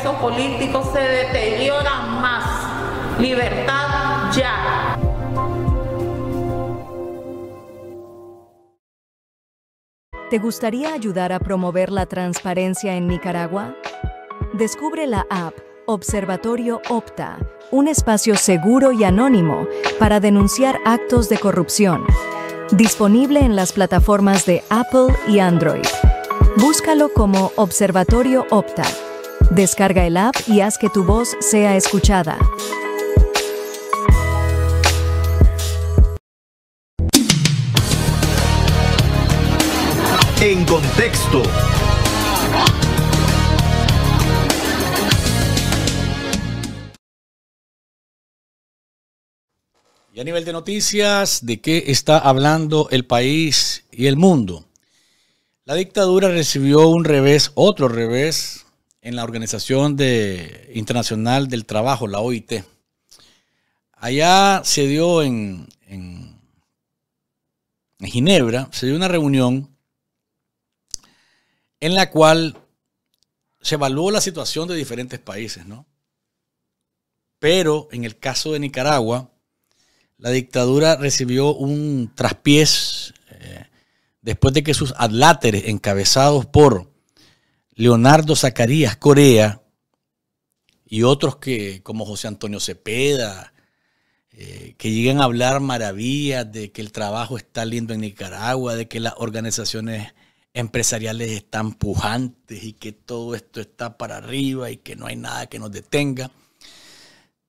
Político políticos se deteriora más. Libertad ya. ¿Te gustaría ayudar a promover la transparencia en Nicaragua? Descubre la app Observatorio Opta, un espacio seguro y anónimo para denunciar actos de corrupción. Disponible en las plataformas de Apple y Android. Búscalo como Observatorio Opta. Descarga el app y haz que tu voz sea escuchada. En contexto. Y a nivel de noticias, ¿de qué está hablando el país y el mundo? La dictadura recibió un revés, otro revés, en la Organización Internacional del Trabajo, la OIT. Allá se dio en, Ginebra, se dio una reunión en la cual se evaluó la situación de diferentes países, ¿no? Pero en el caso de Nicaragua, la dictadura recibió un traspiés eh, después de que sus adláteres encabezados por Leonardo Zacarías Corea y otros que, como José Antonio Cepeda, eh, que llegan a hablar maravillas de que el trabajo está lindo en Nicaragua, de que las organizaciones empresariales están pujantes y que todo esto está para arriba y que no hay nada que nos detenga.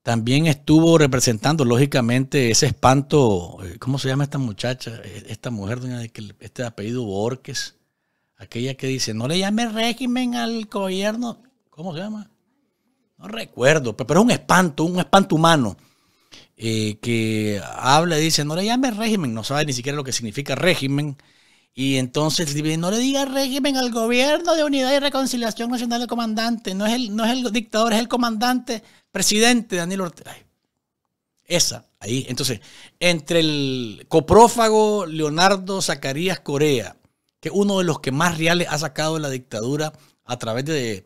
También estuvo representando, lógicamente, ese espanto, eh, ¿cómo se llama esta muchacha? Eh, esta mujer, doña, este apellido Borges Aquella que dice, no le llame régimen al gobierno. ¿Cómo se llama? No recuerdo, pero es un espanto, un espanto humano. Eh, que habla y dice, no le llame régimen, no sabe ni siquiera lo que significa régimen. Y entonces no le diga régimen al gobierno de unidad y reconciliación nacional del comandante. No es el, no es el dictador, es el comandante, presidente Daniel Ortega. esa, ahí. Entonces, entre el coprófago Leonardo Zacarías Corea que uno de los que más reales ha sacado de la dictadura a través de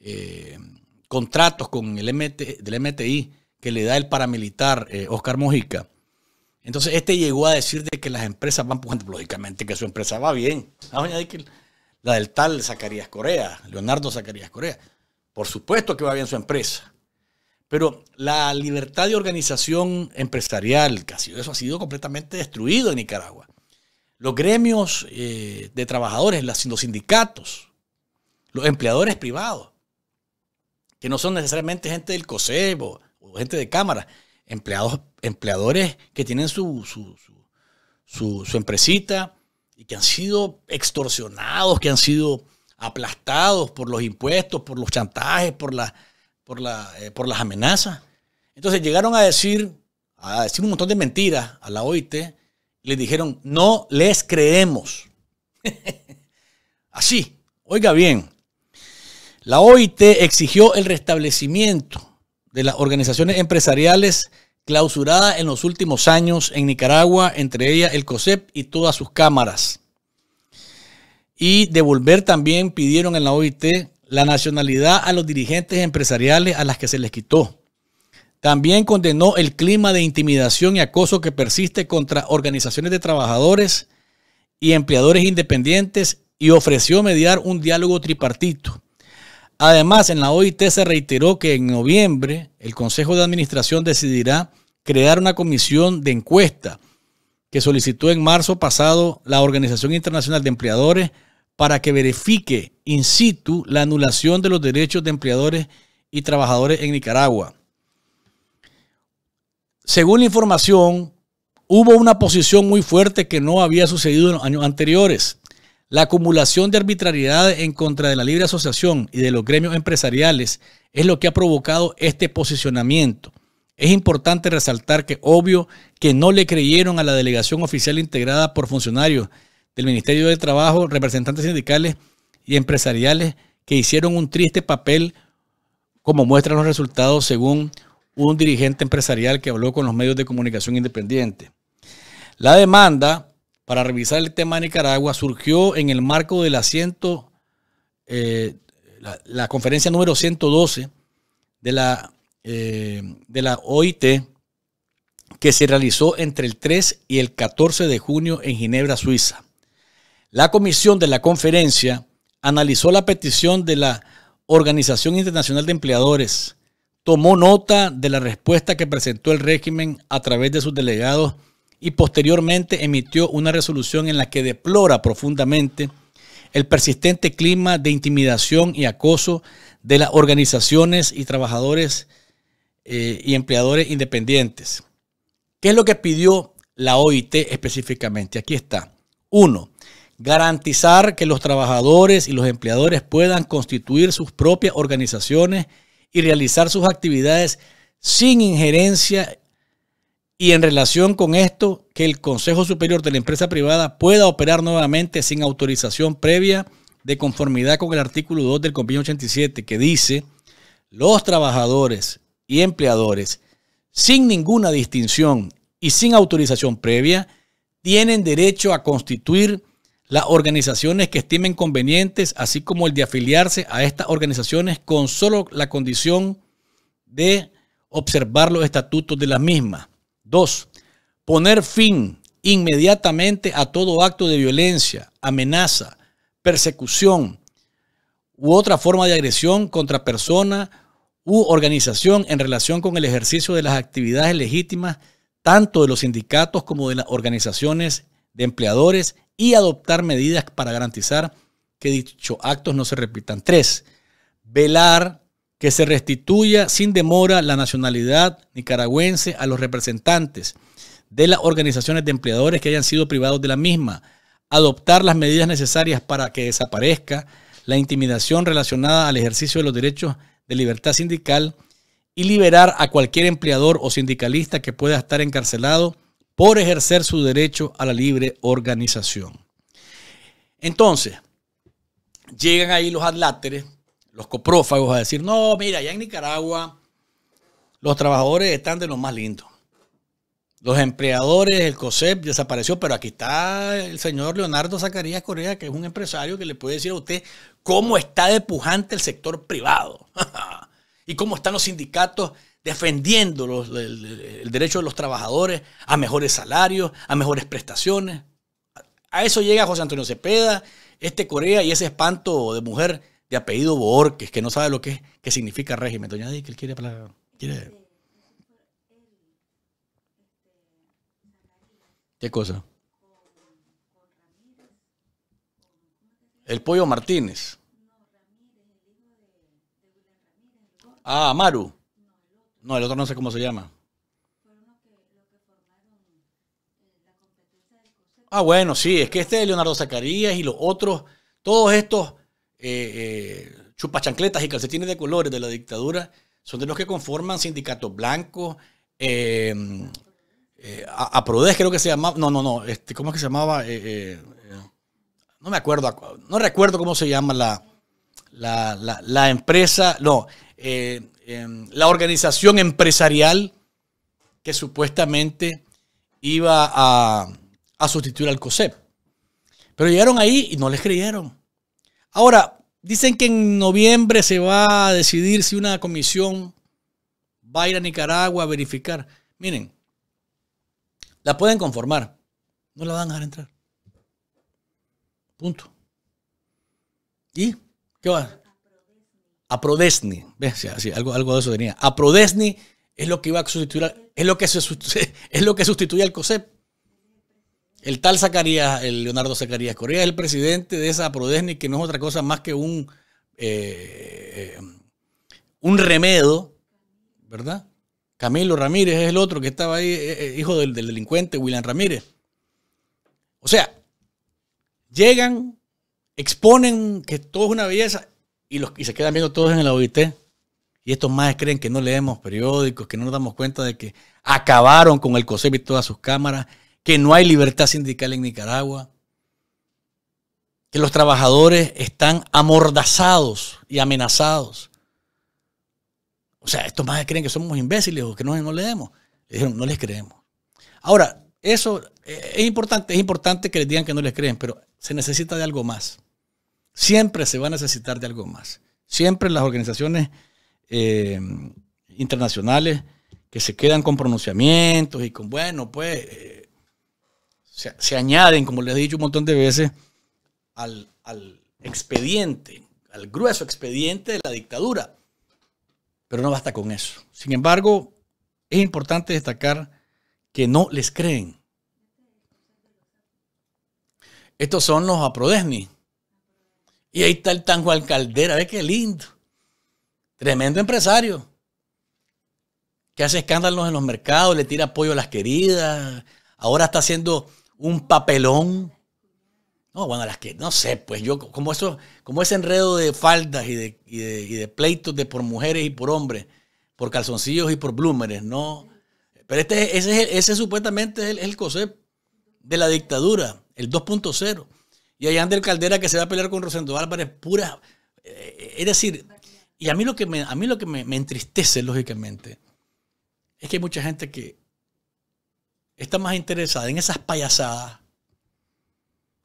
eh, contratos con el del MTI que le da el paramilitar Oscar eh, Mojica. Entonces, este llegó a decir de que las empresas van pues lógicamente que su empresa va bien. Ah, la del tal Zacarías Corea, Leonardo Zacarías Corea. Por supuesto que va bien su empresa. Pero la libertad de organización empresarial, casi eso, ha sido completamente destruido en Nicaragua los gremios eh, de trabajadores, los sindicatos, los empleadores privados, que no son necesariamente gente del COSEBO o gente de cámara, empleados, empleadores que tienen su, su, su, empresita y que han sido extorsionados, que han sido aplastados por los impuestos, por los chantajes, por, por, eh, por las amenazas. Entonces llegaron a decir, a decir un montón de mentiras a la OIT le dijeron, no les creemos. Así, oiga bien, la OIT exigió el restablecimiento de las organizaciones empresariales clausuradas en los últimos años en Nicaragua, entre ellas el COSEP y todas sus cámaras. Y devolver también pidieron en la OIT la nacionalidad a los dirigentes empresariales a las que se les quitó. También condenó el clima de intimidación y acoso que persiste contra organizaciones de trabajadores y empleadores independientes y ofreció mediar un diálogo tripartito. Además, en la OIT se reiteró que en noviembre el Consejo de Administración decidirá crear una comisión de encuesta que solicitó en marzo pasado la Organización Internacional de Empleadores para que verifique in situ la anulación de los derechos de empleadores y trabajadores en Nicaragua según la información, hubo una posición muy fuerte que no había sucedido en los años anteriores. La acumulación de arbitrariedades en contra de la libre asociación y de los gremios empresariales es lo que ha provocado este posicionamiento. Es importante resaltar que obvio que no le creyeron a la delegación oficial integrada por funcionarios del Ministerio de Trabajo, representantes sindicales y empresariales que hicieron un triste papel como muestran los resultados según un dirigente empresarial que habló con los medios de comunicación independiente. La demanda para revisar el tema de Nicaragua surgió en el marco del asiento, eh, la, conferencia número 112 de la, eh, de la OIT que se realizó entre el 3 y el 14 de junio en Ginebra, Suiza. La comisión de la conferencia analizó la petición de la Organización Internacional de Empleadores, tomó nota de la respuesta que presentó el régimen a través de sus delegados y posteriormente emitió una resolución en la que deplora profundamente el persistente clima de intimidación y acoso de las organizaciones y trabajadores eh, y empleadores independientes. ¿Qué es lo que pidió la OIT específicamente? Aquí está. Uno, garantizar que los trabajadores y los empleadores puedan constituir sus propias organizaciones y realizar sus actividades sin injerencia y en relación con esto, que el Consejo Superior de la Empresa Privada pueda operar nuevamente sin autorización previa de conformidad con el artículo 2 del convenio 87 que dice, los trabajadores y empleadores, sin ninguna distinción y sin autorización previa, tienen derecho a constituir las organizaciones que estimen convenientes, así como el de afiliarse a estas organizaciones con solo la condición de observar los estatutos de las mismas. Dos, poner fin inmediatamente a todo acto de violencia, amenaza, persecución u otra forma de agresión contra persona u organización en relación con el ejercicio de las actividades legítimas tanto de los sindicatos como de las organizaciones de empleadores y adoptar medidas para garantizar que dichos actos no se repitan. Tres, velar que se restituya sin demora la nacionalidad nicaragüense a los representantes de las organizaciones de empleadores que hayan sido privados de la misma. Adoptar las medidas necesarias para que desaparezca la intimidación relacionada al ejercicio de los derechos de libertad sindical y liberar a cualquier empleador o sindicalista que pueda estar encarcelado por ejercer su derecho a la libre organización. Entonces, llegan ahí los adláteres, los coprófagos, a decir, no, mira, allá en Nicaragua los trabajadores están de los más lindos. Los empleadores, el COSEP desapareció, pero aquí está el señor Leonardo Zacarías Correa, que es un empresario que le puede decir a usted cómo está de pujante el sector privado y cómo están los sindicatos defendiendo el, derecho de los trabajadores a mejores salarios, a mejores prestaciones. A eso llega José Antonio Cepeda, este Corea y ese espanto de mujer de apellido Borges, que no sabe lo que, es, significa régimen. Doña que quiere... quiere... ¿Qué cosa? El pollo Martínez. Ah, Maru. No, el otro no sé cómo se llama. Ah, bueno, sí, es que este es Leonardo Zacarías y los otros, todos estos eh, eh, chupachancletas y calcetines de colores de la dictadura son de los que conforman sindicatos blancos. Eh, a, creo que se llamaba, no, no, no, este, ¿cómo es que se llamaba? no me acuerdo, no recuerdo cómo se llama la, la empresa, no, eh, em, la organización empresarial que supuestamente iba a, a sustituir al COSEP. Pero llegaron ahí y no les creyeron. Ahora, dicen que en noviembre se va a decidir si una comisión va a ir a Nicaragua a verificar. Miren, la pueden conformar, no la van a dejar entrar. Punto. ¿Y qué va? a Prodesni, algo, algo de eso tenía. Prodesni es lo que iba a sustituir, es lo que, es lo que sustituye al COSEP. El tal Zacarías, el Leonardo Zacarías Correa, es el presidente de esa Prodesni que no es otra cosa más que un, eh, un remedo, ¿verdad? Camilo Ramírez es el otro que estaba ahí, eh, eh, hijo del, del delincuente William Ramírez. O sea, llegan, exponen que todo es una belleza y, los, y se quedan viendo todos en el OIT. Y estos más creen que no leemos periódicos, que no nos damos cuenta de que acabaron con el COSEP y todas sus cámaras, que no hay libertad sindical en Nicaragua, que los trabajadores están amordazados y amenazados. O sea, estos más creen que somos imbéciles o que no, no leemos. Le dijeron, no les creemos. Ahora, eso eh, es importante, es importante que les digan que no les creen, pero se necesita de algo más siempre se va a necesitar de algo más. Siempre las organizaciones eh, internacionales que se quedan con pronunciamientos y con, bueno, pues, eh, se, añaden, como les he dicho un montón de veces, al, al expediente, al grueso expediente de la dictadura. Pero no basta con eso. Sin embargo, es importante destacar que no les creen. Estos son los aprodesni, y ahí está el tango alcaldera, Caldera, ve qué lindo. Tremendo empresario. Que hace escándalos en los mercados, le tira apoyo a las queridas. Ahora está haciendo un papelón. No, bueno, las que, no sé, pues yo, como eso, como ese enredo de faldas y de, de, pleitos de por mujeres y por hombres, por calzoncillos y por blúmeres, no. Pero este, ese, ese supuestamente es el, el de la dictadura, el 2.0. Y allá Andrés Caldera que se va a pelear con Rosendo Álvarez, pura... Eh, es decir, y a mí lo que, me, a mí lo que me, entristece, lógicamente, es que hay mucha gente que está más interesada en esas payasadas,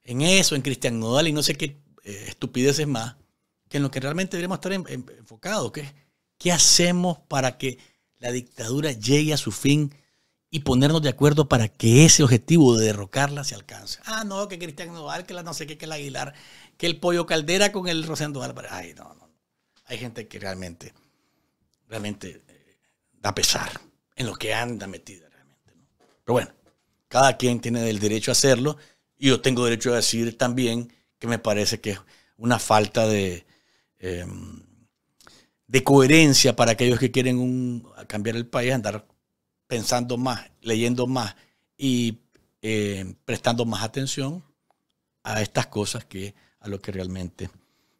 en eso, en Cristian Nodal y no sé qué eh, estupideces más, que en lo que realmente deberíamos estar enfocados, que es qué hacemos para que la dictadura llegue a su fin y ponernos de acuerdo para que ese objetivo de derrocarla se alcance. Ah, no, que Cristian Noval, que la no sé qué, que el Aguilar, que el Pollo Caldera con el Rosendo Álvarez. Ay, no, no. Hay gente que realmente, realmente eh, da pesar en lo que anda metida realmente. Pero bueno, cada quien tiene el derecho a hacerlo y yo tengo derecho a decir también que me parece que es una falta de... Em, de coherencia para aquellos que quieren cambiar el país, andar pensando más, leyendo más y eh, prestando más atención a estas cosas que a lo que realmente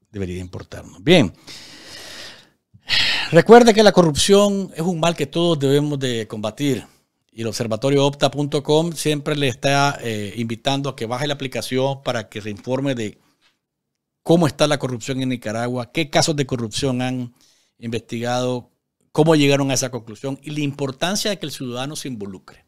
debería importarnos. Bien, recuerde que la corrupción es un mal que todos debemos de combatir y el observatorio opta.com siempre le está eh, invitando a que baje la aplicación para que se informe de cómo está la corrupción en Nicaragua, qué casos de corrupción han investigado, cómo llegaron a esa conclusión y la importancia de que el ciudadano se involucre.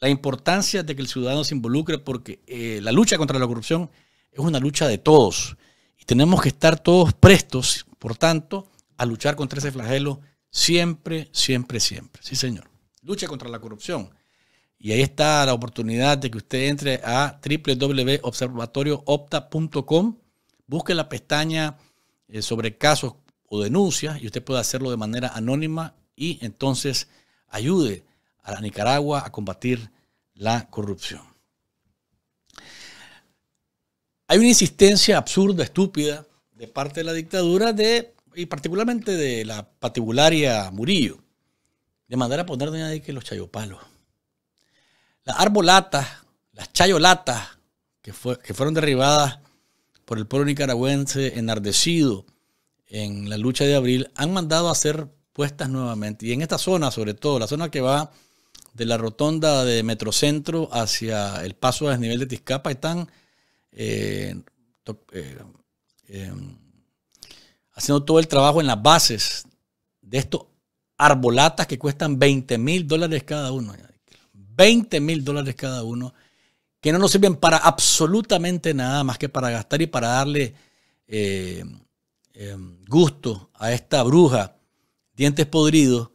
La importancia de que el ciudadano se involucre porque eh, la lucha contra la corrupción es una lucha de todos y tenemos que estar todos prestos, por tanto, a luchar contra ese flagelo siempre, siempre, siempre. Sí, señor. Lucha contra la corrupción. Y ahí está la oportunidad de que usted entre a www.observatorioopta.com, busque la pestaña eh, sobre casos o denuncia, y usted puede hacerlo de manera anónima y entonces ayude a la Nicaragua a combatir la corrupción. Hay una insistencia absurda, estúpida, de parte de la dictadura de, y particularmente de la patibularia Murillo, de mandar a poner doña que los chayopalos. Las arbolatas, las chayolatas que, que fueron derribadas por el pueblo nicaragüense enardecido en la lucha de abril han mandado a hacer puestas nuevamente. Y en esta zona, sobre todo, la zona que va de la rotonda de Metrocentro hacia el paso a desnivel de Tizcapa, están eh, eh, em, haciendo todo el trabajo en las bases de estos arbolatas que cuestan 20 mil dólares cada uno. 20 mil dólares cada uno, que no nos sirven para absolutamente nada más que para gastar y para darle eh, Em, gusto a esta bruja, dientes podridos,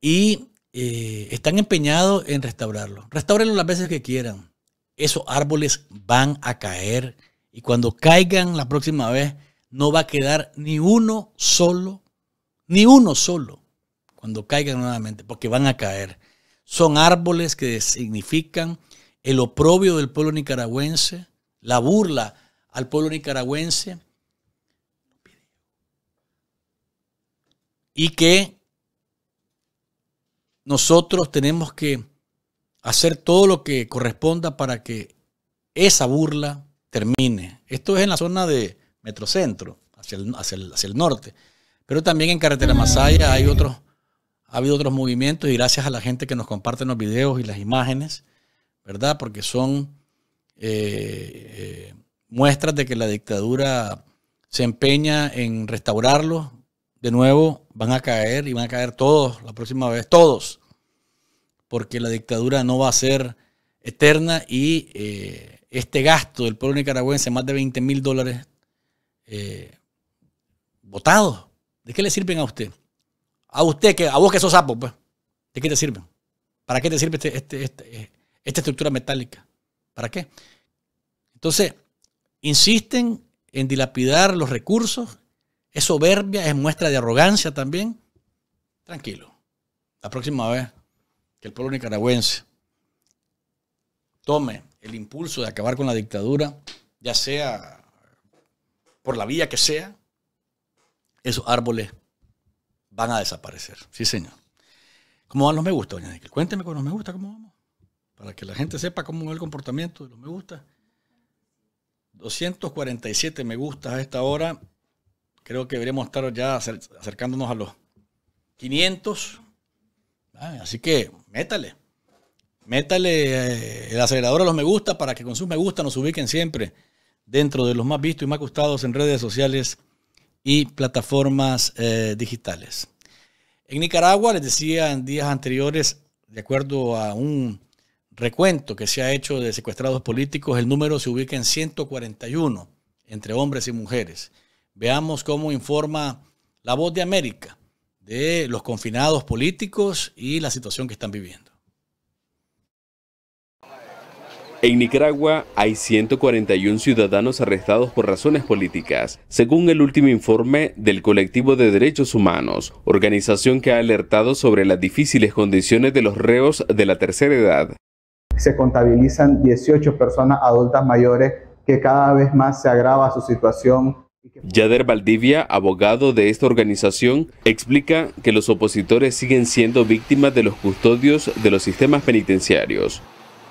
y eh, están empeñados en restaurarlo. Restáurenlo las veces que quieran. Esos árboles van a caer y cuando caigan la próxima vez no va a quedar ni uno solo, ni uno solo, cuando caigan nuevamente, porque van a caer. Son árboles que significan el oprobio del pueblo nicaragüense, la burla al pueblo nicaragüense y que nosotros tenemos que hacer todo lo que corresponda para que esa burla termine. Esto es en la zona de Metrocentro, hacia el, hacia el, norte. Pero también en Carretera Masaya hay otros, ha habido otros movimientos y gracias a la gente que nos comparte los videos y las imágenes, ¿verdad? Porque son eh, eh, muestras de que la dictadura se empeña en restaurarlo de nuevo van a caer y van a caer todos la próxima vez, todos, porque la dictadura no va a ser eterna y eh, este gasto del pueblo nicaragüense, más de 20 mil dólares votados, eh, ¿de qué le sirven a usted? A usted, que, a vos que sos sapo, pues? ¿de qué te sirven? ¿Para qué te sirve este, este, este, eh, esta estructura metálica? ¿Para qué? Entonces, insisten en dilapidar los recursos ¿Es soberbia? ¿Es muestra de arrogancia también? Tranquilo. La próxima vez que el pueblo nicaragüense tome el impulso de acabar con la dictadura, ya sea por la vía que sea, esos árboles van a desaparecer. Sí, señor. ¿Cómo van los me gusta, doña Nickel? Cuénteme con los me gusta, ¿cómo vamos? Para que la gente sepa cómo es el comportamiento de los me gusta. 247 me gusta a esta hora creo que deberíamos estar ya acercándonos a los 500. Ah, así que métale. Métale eh, el acelerador a los me gusta para que con sus me gusta nos ubiquen siempre dentro de los más vistos y más gustados en redes sociales y plataformas eh, digitales. En Nicaragua, les decía en días anteriores, de acuerdo a un recuento que se ha hecho de secuestrados políticos, el número se ubica en 141 entre hombres y mujeres. Veamos cómo informa La Voz de América de los confinados políticos y la situación que están viviendo. En Nicaragua hay 141 ciudadanos arrestados por razones políticas, según el último informe del Colectivo de Derechos Humanos, organización que ha alertado sobre las difíciles condiciones de los reos de la tercera edad. Se contabilizan 18 personas adultas mayores que cada vez más se agrava su situación Yader Valdivia, abogado de esta organización, explica que los opositores siguen siendo víctimas de los custodios de los sistemas penitenciarios.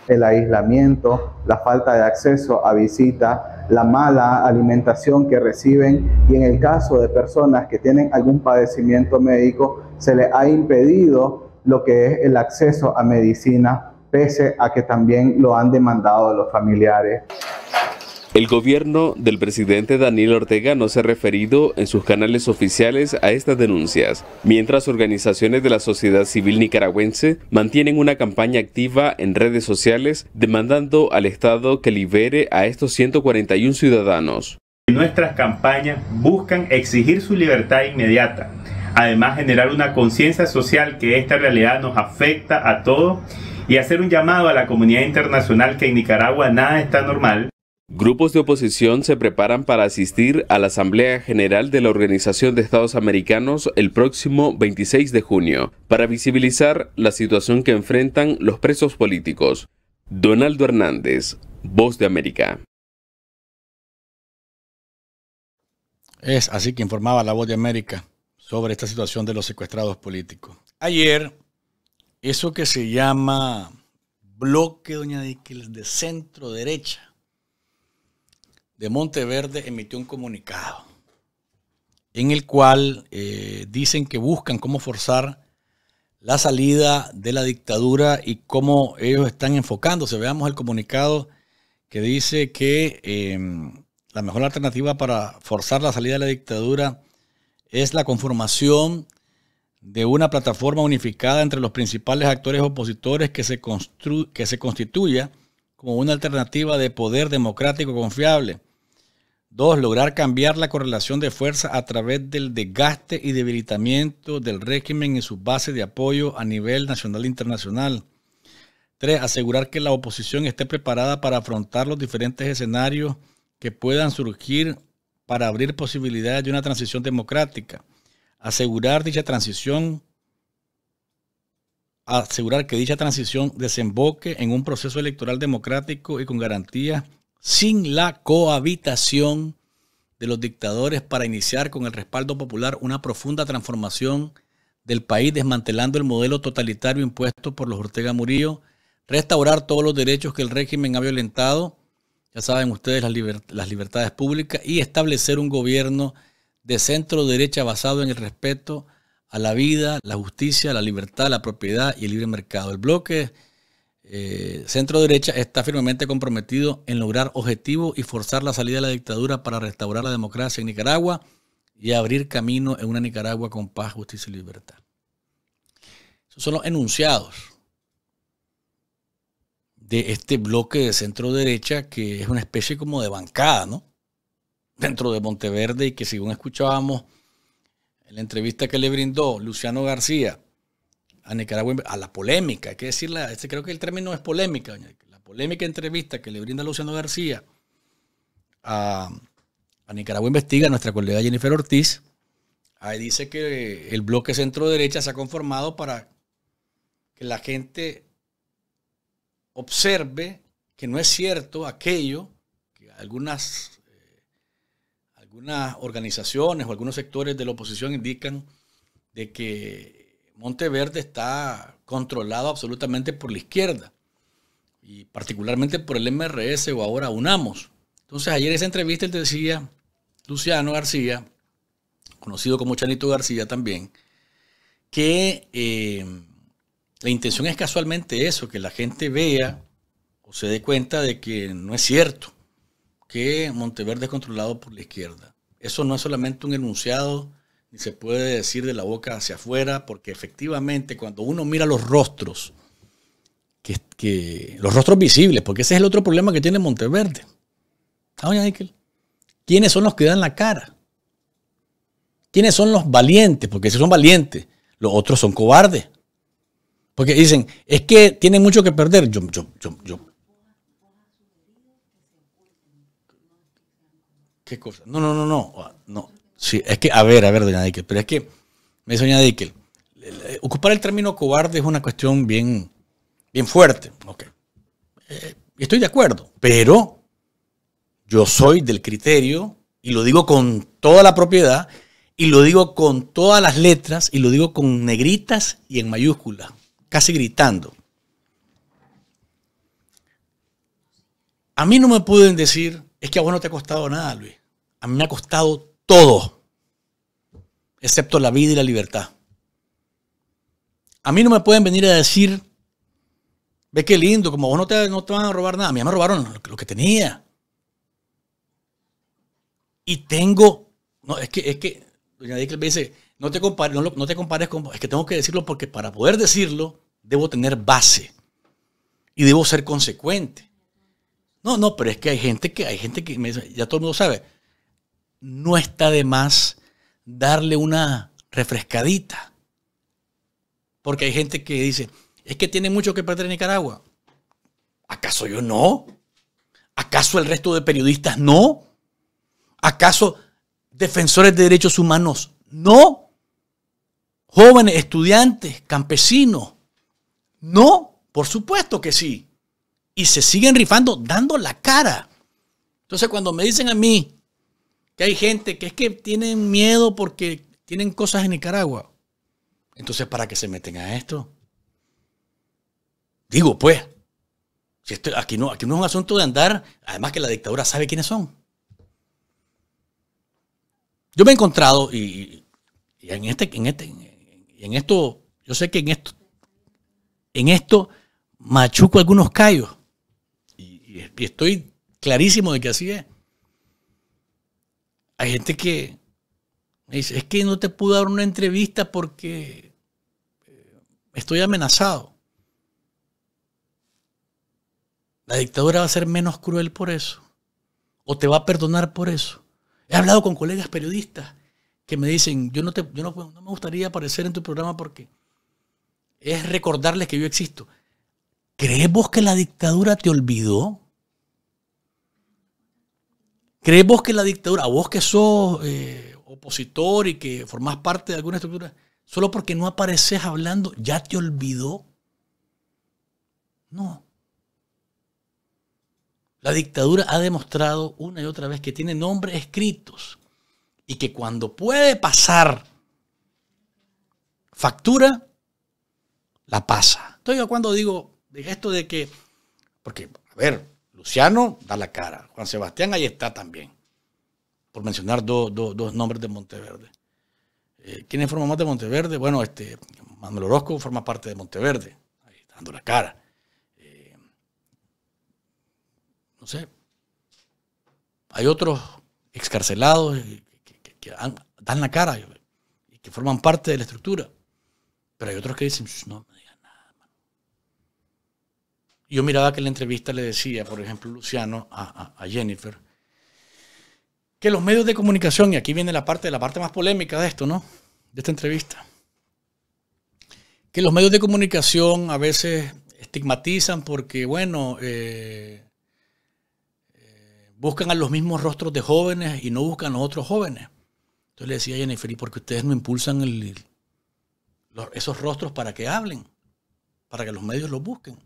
El aislamiento, la falta de acceso a visitas, la mala alimentación que reciben y en el caso de personas que tienen algún padecimiento médico, se les ha impedido lo que es el acceso a medicina, pese a que también lo han demandado los familiares. El gobierno del presidente Daniel Ortega no se ha referido en sus canales oficiales a estas denuncias, mientras organizaciones de la sociedad civil nicaragüense mantienen una campaña activa en redes sociales demandando al Estado que libere a estos 141 ciudadanos. Nuestras campañas buscan exigir su libertad inmediata, además generar una conciencia social que esta realidad nos afecta a todos y hacer un llamado a la comunidad internacional que en Nicaragua nada está normal Grupos de oposición se preparan para asistir a la Asamblea General de la Organización de Estados Americanos el próximo 26 de junio para visibilizar la situación que enfrentan los presos políticos. Donaldo Hernández, Voz de América. Es así que informaba la Voz de América sobre esta situación de los secuestrados políticos. Ayer, eso que se llama bloque, doña de centro derecha, de Monteverde emitió un comunicado en el cual eh, dicen que buscan cómo forzar la salida de la dictadura y cómo ellos están enfocándose. Veamos el comunicado que dice que em, la mejor alternativa para forzar la salida de la dictadura es la conformación de una plataforma unificada entre los principales actores opositores que se, que se constituya como una alternativa de poder democrático confiable Dos, lograr cambiar la correlación de fuerza a través del desgaste y debilitamiento del régimen y sus bases de apoyo a nivel nacional e internacional. Tres, asegurar que la oposición esté preparada para afrontar los diferentes escenarios que puedan surgir para abrir posibilidades de una transición democrática. Asegurar dicha transición asegurar que dicha transición desemboque en un proceso electoral democrático y con garantías sin la cohabitación de los dictadores para iniciar con el respaldo popular una profunda transformación del país, desmantelando el modelo totalitario impuesto por los Ortega Murillo, restaurar todos los derechos que el régimen ha violentado, ya saben ustedes las, libertades públicas, y establecer un gobierno de centro derecha basado en el respeto a la vida, la justicia, la libertad, la propiedad y el libre mercado. El bloque eh, centro derecha está firmemente comprometido en lograr objetivos y forzar la salida de la dictadura para restaurar la democracia en Nicaragua y abrir camino en una Nicaragua con paz, justicia y libertad. Esos son los enunciados de este bloque de centro derecha que es una especie como de bancada, ¿no? Dentro de Monteverde y que según escuchábamos en la entrevista que le brindó Luciano García, a Nicaragua, a la polémica, hay que decirla, este, creo que el término es polémica, la polémica entrevista que le brinda Luciano García a, Nicaragua Investiga, nuestra colega Jennifer Ortiz, ahí dice que el bloque centro-derecha se ha conformado para que la gente observe que no es cierto aquello que algunas, eh, algunas organizaciones o algunos sectores de la oposición indican de que Monteverde está controlado absolutamente por la izquierda y particularmente por el MRS o ahora UNAMOS. Entonces ayer en esa entrevista él decía, Luciano García, conocido como Chanito García también, que eh, la intención es casualmente eso, que la gente vea o se dé cuenta de que no es cierto que Monteverde es controlado por la izquierda. Eso no es solamente un enunciado se puede decir de la boca hacia afuera, porque efectivamente cuando uno mira los rostros, que, que los rostros visibles, porque ese es el otro problema que tiene Monteverde. Doña ah, Michael? ¿Quiénes son los que dan la cara? ¿Quiénes son los valientes? Porque si son valientes, los otros son cobardes. Porque dicen, es que tienen mucho que perder. yo, ¿Qué cosa? No, no, no, no. Ah, no. Sí, es que, a ver, a ver, doña Dickel, pero es que, me dice doña Dickel, ocupar el término cobarde es una cuestión bien, bien fuerte. Eh, estoy de acuerdo, pero yo soy del criterio, y lo digo con toda la propiedad, y lo digo con todas las letras, y lo digo con negritas y en mayúsculas, casi gritando. A mí no me pueden decir, es que a vos no te ha costado nada, Luis. A mí me ha costado todo todo, excepto la vida y la libertad. A mí no me pueden venir a decir, ve qué lindo, como vos no te, no te van a robar nada. A mí me robaron lo, que tenía. Y tengo, no, es que, es que, doña me dice, no te compares, no, te compares con, es que tengo que decirlo porque para poder decirlo, debo tener base y debo ser consecuente. No, no, pero es que hay gente que, hay gente que me ya todo el mundo sabe, no está de más darle una refrescadita. Porque hay gente que dice, es que tiene mucho que perder en Nicaragua. ¿Acaso yo no? ¿Acaso el resto de periodistas no? ¿Acaso defensores de derechos humanos no? ¿Jóvenes, estudiantes, campesinos? No, por supuesto que sí. Y se siguen rifando dando la cara. Entonces cuando me dicen a mí, hay gente que es que tienen miedo porque tienen cosas en Nicaragua. Entonces, ¿para qué se meten a esto? Digo, pues, si esto, aquí, no, aquí no es un asunto de andar, además que la dictadura sabe quiénes son. Yo me he encontrado, y, en, este, en, este, en esto, yo sé que en esto, en esto machuco algunos callos, y estoy clarísimo de que así es. Hay gente que me dice, es que no te pude dar una entrevista porque eh, estoy amenazado. La dictadura va a ser menos cruel por eso. O te va a perdonar por eso. He hablado con colegas periodistas que me dicen, yo no, te, me gustaría aparecer en tu programa porque es recordarles que yo existo. ¿Crees vos que la dictadura te olvidó? ¿Crees vos que la dictadura, vos que sos eh, opositor y que formás parte de alguna estructura, solo porque no apareces hablando, ya te olvidó? No. La dictadura ha demostrado una y otra vez que tiene nombres escritos y que cuando puede pasar factura, la pasa. Entonces yo cuando digo esto de que, porque, a ver, Luciano da la cara. Juan Sebastián ahí está también. Por mencionar dos nombres de Monteverde. Eh, ¿Quiénes forman más de Monteverde? Bueno, este, Manuel Orozco forma parte de Monteverde. Ahí está dando la cara. Eh, no sé. Hay otros excarcelados que, que dan la cara y que forman parte de la estructura. Pero hay otros que dicen, no, yo miraba que en la entrevista le decía, por ejemplo, Luciano a, Jennifer, que los medios de comunicación, y aquí viene la parte, la parte más polémica de esto, ¿no? De esta entrevista. Que los medios de comunicación a veces estigmatizan porque, bueno, eh, eh, buscan a los mismos rostros de jóvenes y no buscan a otros jóvenes. Entonces le decía a Jennifer, ¿y por qué ustedes no impulsan esos rostros para que hablen? Para que los medios los busquen.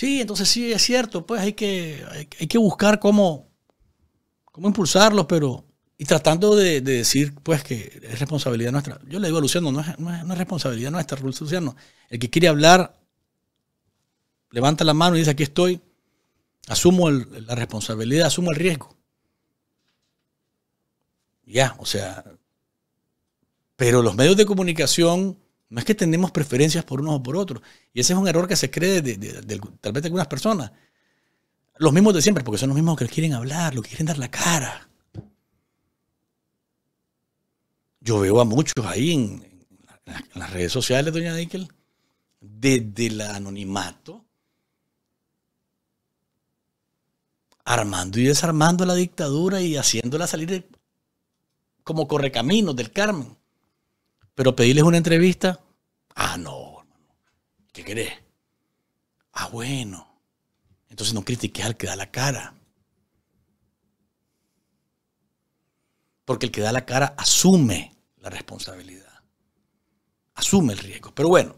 Sí, entonces sí, es cierto, pues hay que, hay, que buscar cómo, cómo impulsarlos, pero... Y tratando de, decir, pues, que es responsabilidad nuestra. Yo le digo a Luciano, no es, no es, responsabilidad nuestra, Luciano. El que quiere hablar, levanta la mano y dice, aquí estoy, asumo la responsabilidad, asumo el riesgo. Ya, o sea, pero los medios de comunicación no es que tenemos preferencias por unos o por otros. Y ese es un error que se cree de, tal vez de algunas personas. Los mismos de siempre, porque son los mismos que quieren hablar, los que quieren dar la cara. Yo veo a muchos ahí en, las redes sociales, doña Dickel, desde el anonimato, armando y desarmando la dictadura y haciéndola salir como correcaminos del Carmen. Pero pedirles una entrevista, ah, no, hermano. ¿Qué querés? Ah, bueno. Entonces no critiques al que da la cara. Porque el que da la cara asume la responsabilidad. Asume el riesgo. Pero bueno,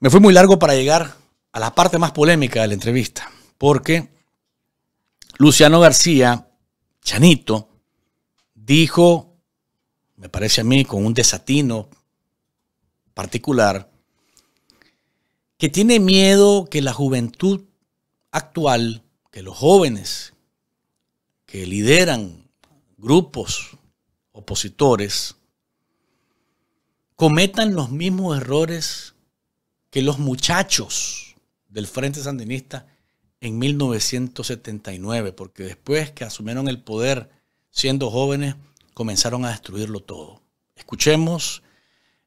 me fui muy largo para llegar a la parte más polémica de la entrevista. Porque Luciano García, Chanito, dijo me parece a mí, con un desatino particular, que tiene miedo que la juventud actual, que los jóvenes que lideran grupos opositores, cometan los mismos errores que los muchachos del Frente Sandinista en 1979, porque después que asumieron el poder siendo jóvenes, comenzaron a destruirlo todo. Escuchemos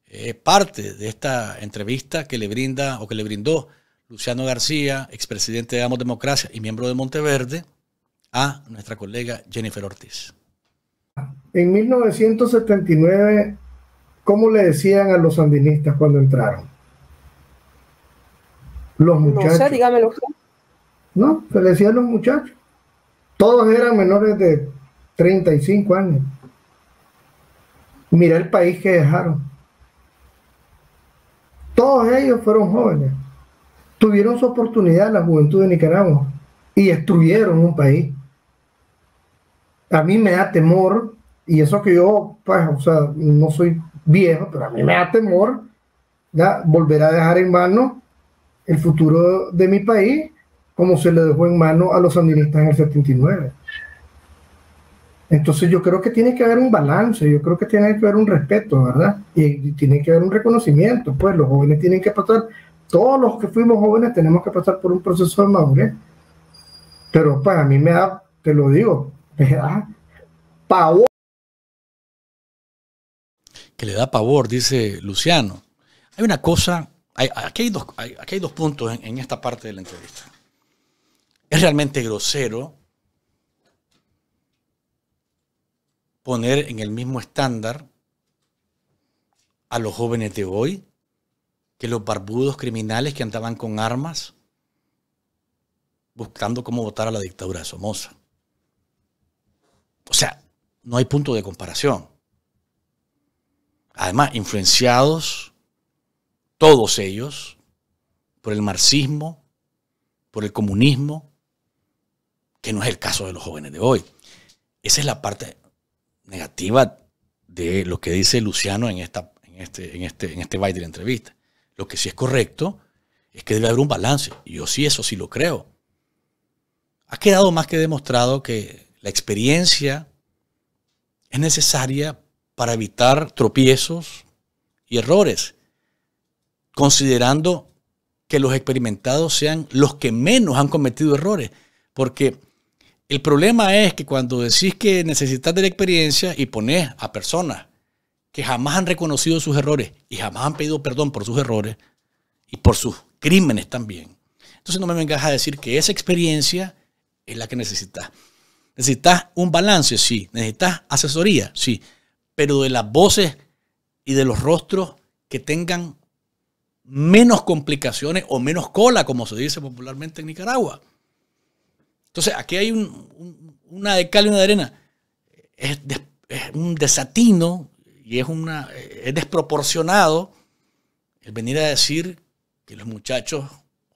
eh, parte de esta entrevista que le brinda o que le brindó Luciano García, expresidente de Amos Democracia y miembro de Monteverde, a nuestra colega Jennifer Ortiz. En 1979, ¿cómo le decían a los sandinistas cuando entraron? Los muchachos. No sé, se le decían los muchachos. Todos eran menores de 35 años. Mira el país que dejaron. Todos ellos fueron jóvenes. Tuvieron su oportunidad la juventud de Nicaragua y destruyeron un país. A mí me da temor, y eso que yo, pues, o sea, no soy viejo, pero a mí me da temor volver a dejar en mano el futuro de mi país como se le dejó en mano a los sandinistas en el 79. Entonces yo creo que tiene que haber un balance, yo creo que tiene que haber un respeto, ¿verdad? Y, tiene que haber un reconocimiento, pues los jóvenes tienen que pasar, todos los que fuimos jóvenes tenemos que pasar por un proceso de madurez. Pero para pues, mí me da, te lo digo, me da pavor. Que le da pavor, dice Luciano. Hay una cosa, aquí, hay dos, hay dos puntos en esta parte de la entrevista. Es realmente grosero poner en el mismo estándar a los jóvenes de hoy que los barbudos criminales que andaban con armas buscando cómo votar a la dictadura de Somoza. O sea, no hay punto de comparación. Además, influenciados todos ellos por el marxismo, por el comunismo, que no es el caso de los jóvenes de hoy. Esa es la parte negativa de lo que dice Luciano en, esta, en, este, en, este, baile este de la entrevista. Lo que sí es correcto es que debe haber un balance. Y yo sí, eso sí lo creo. Ha quedado más que demostrado que la experiencia es necesaria para evitar tropiezos y errores, considerando que los experimentados sean los que menos han cometido errores. Porque el problema es que cuando decís que necesitas de la experiencia y pones a personas que jamás han reconocido sus errores y jamás han pedido perdón por sus errores y por sus crímenes también, entonces no me vengas a decir que esa experiencia es la que necesitas. Necesitas un balance, sí. Necesitas asesoría, sí. Pero de las voces y de los rostros que tengan menos complicaciones o menos cola, como se dice popularmente en Nicaragua. Entonces, aquí hay una de cal y una de arena. Es, un desatino y es, una, es desproporcionado el venir a decir que los muchachos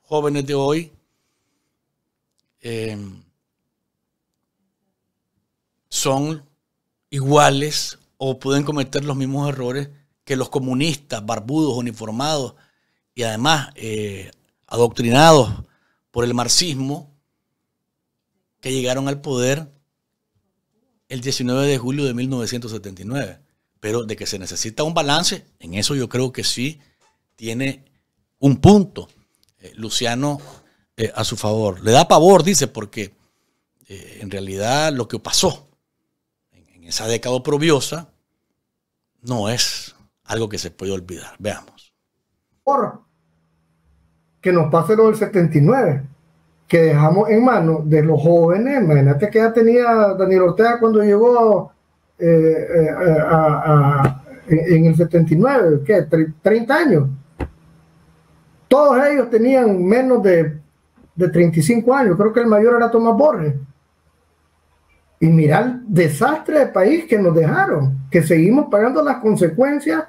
jóvenes de hoy eh, son iguales o pueden cometer los mismos errores que los comunistas, barbudos, uniformados y además eh, adoctrinados por el marxismo que llegaron al poder el 19 de julio de 1979. Pero de que se necesita un balance, en eso yo creo que sí tiene un punto eh, Luciano eh, a su favor. Le da pavor, dice, porque eh, en realidad lo que pasó en, esa década oprobiosa no es algo que se puede olvidar. Veamos. Por que nos pase lo del 79 que dejamos en manos de los jóvenes. Imagínate que ya tenía Daniel Ortega cuando llegó eh, eh, en el 79, ¿qué? 30 años. Todos ellos tenían menos de, 35 años. Creo que el mayor era Tomás Borges. Y mira el desastre de país que nos dejaron, que seguimos pagando las consecuencias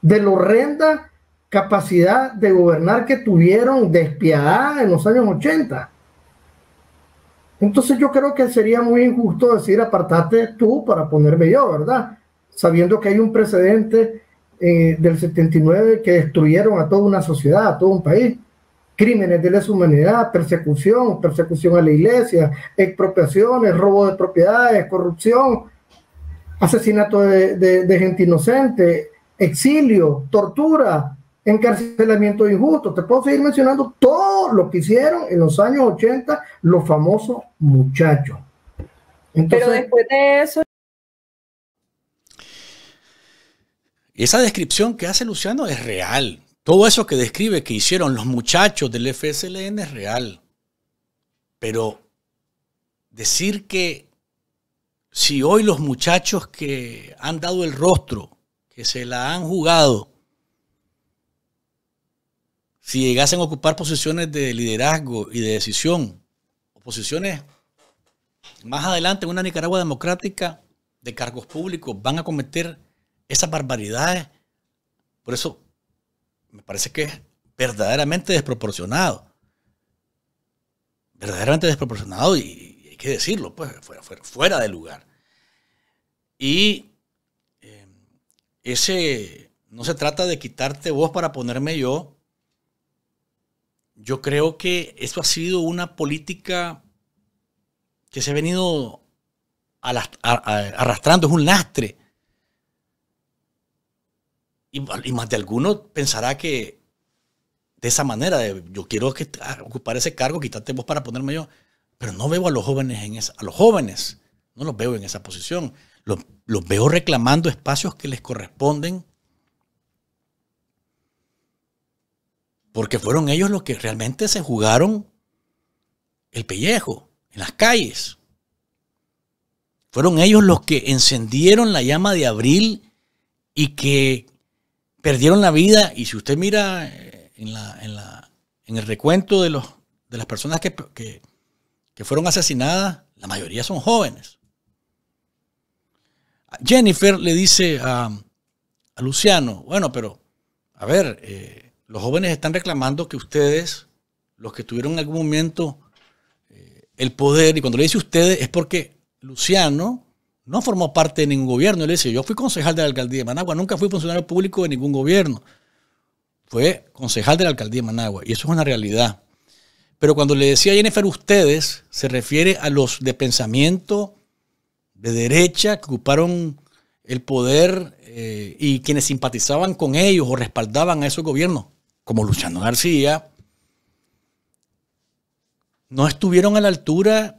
de lo renta capacidad de gobernar que tuvieron despiadada en los años 80. Entonces yo creo que sería muy injusto decir apartarte tú para ponerme yo, ¿verdad? Sabiendo que hay un precedente eh, del 79 que destruyeron a toda una sociedad, a todo un país. Crímenes de lesa humanidad, persecución, persecución a la iglesia, expropiaciones, robo de propiedades, corrupción, asesinato de, de gente inocente, exilio, tortura, encarcelamiento injusto. Te puedo seguir mencionando todo lo que hicieron en los años 80 los famosos muchachos. Pero después de eso... Esa descripción que hace Luciano es real. Todo eso que describe que hicieron los muchachos del FSLN es real. Pero decir que si hoy los muchachos que han dado el rostro, que se la han jugado, si llegasen a ocupar posiciones de liderazgo y de decisión, o posiciones más adelante en una Nicaragua democrática de cargos públicos, van a cometer esas barbaridades. Por eso me parece que es verdaderamente desproporcionado. Verdaderamente desproporcionado y, hay que decirlo, pues fuera, de lugar. Y eh, ese no se trata de quitarte vos para ponerme yo, yo creo que eso ha sido una política que se ha venido arrastrando, es un lastre. Y, más de alguno pensará que de esa manera, yo quiero ah, ocupar ese cargo, quítate vos para ponerme yo. Pero no veo a los jóvenes en esa, a los jóvenes, no los veo en esa posición. los veo reclamando espacios que les corresponden Porque fueron ellos los que realmente se jugaron el pellejo en las calles. Fueron ellos los que encendieron la llama de abril y que perdieron la vida. Y si usted mira eh, en, el recuento de, las personas que, fueron asesinadas, la mayoría son jóvenes. Jennifer le dice a, Luciano, bueno, pero a ver, eh, los jóvenes están reclamando que ustedes, los que tuvieron en algún momento eh, el poder, y cuando le dice ustedes es porque Luciano no formó parte de ningún gobierno. Él dice, yo fui concejal de la alcaldía de Managua, nunca fui funcionario público de ningún gobierno. Fue concejal de la alcaldía de Managua, y eso es una realidad. Pero cuando le decía a Jennifer ustedes, se refiere a los de pensamiento de derecha que ocuparon el poder eh, y quienes simpatizaban con ellos o respaldaban a esos gobiernos como Luciano García, no estuvieron a la altura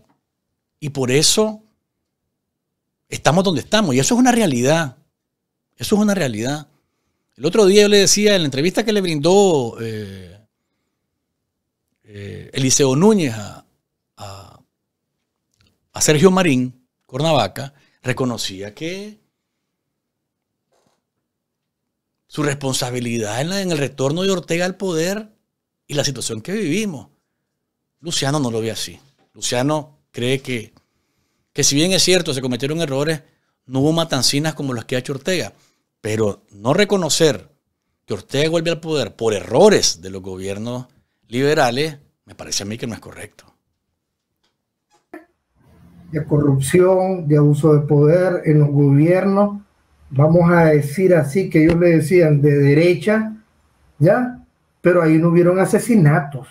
y por eso estamos donde estamos. Y eso es una realidad. Eso es una realidad. El otro día yo le decía en la entrevista que le brindó eh, eh, Eliseo Núñez a, a Sergio Marín, Cornavaca, reconocía que su responsabilidad en, el retorno de Ortega al poder y la situación que vivimos. Luciano no lo ve así. Luciano cree que, que si bien es cierto, se cometieron errores, no hubo matancinas como las que ha hecho Ortega. Pero no reconocer que Ortega vuelve al poder por errores de los gobiernos liberales, me parece a mí que no es correcto. De corrupción, de abuso de poder en los gobiernos vamos a decir así, que ellos le decían de derecha, ¿ya? Pero ahí no hubieron asesinatos.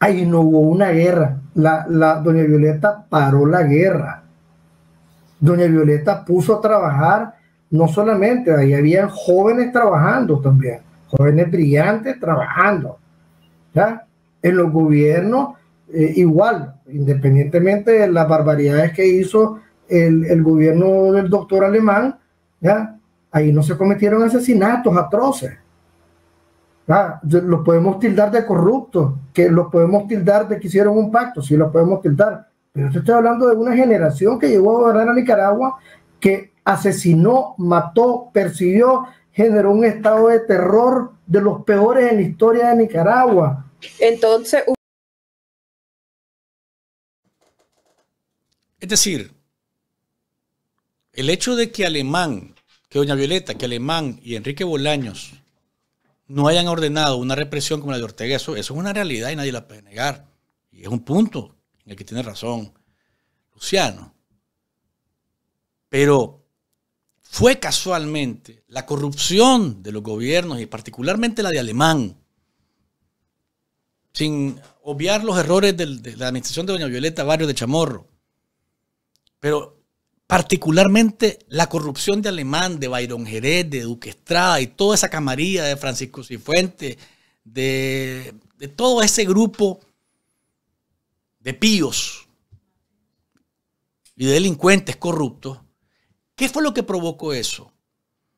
Ahí no hubo una guerra. La, doña Violeta paró la guerra. Doña Violeta puso a trabajar, no solamente, ahí había jóvenes trabajando también, jóvenes brillantes trabajando. ¿ya? En los gobiernos, eh, igual, independientemente de las barbaridades que hizo el, el gobierno del doctor alemán, ¿ya? ahí no se cometieron asesinatos atroces. Ah, los podemos tildar de corruptos, que los podemos tildar de que hicieron un pacto, sí los podemos tildar. Pero estoy hablando de una generación que llegó a gobernar a Nicaragua, que asesinó, mató, persiguió, generó un estado de terror de los peores en la historia de Nicaragua. Entonces. Es decir, el hecho de que Alemán, que Doña Violeta, que Alemán y Enrique Bolaños no hayan ordenado una represión como la de Ortega, eso, es una realidad y nadie la puede negar. Y es un punto en el que tiene razón Luciano. Pero fue casualmente la corrupción de los gobiernos y particularmente la de Alemán, sin obviar los errores de la administración de Doña Violeta Barrio de Chamorro. Pero particularmente la corrupción de Alemán, de Byron Jerez, de Duque Estrada y toda esa camarilla de Francisco Cifuentes, de, todo ese grupo de píos y de delincuentes corruptos, ¿qué fue lo que provocó eso?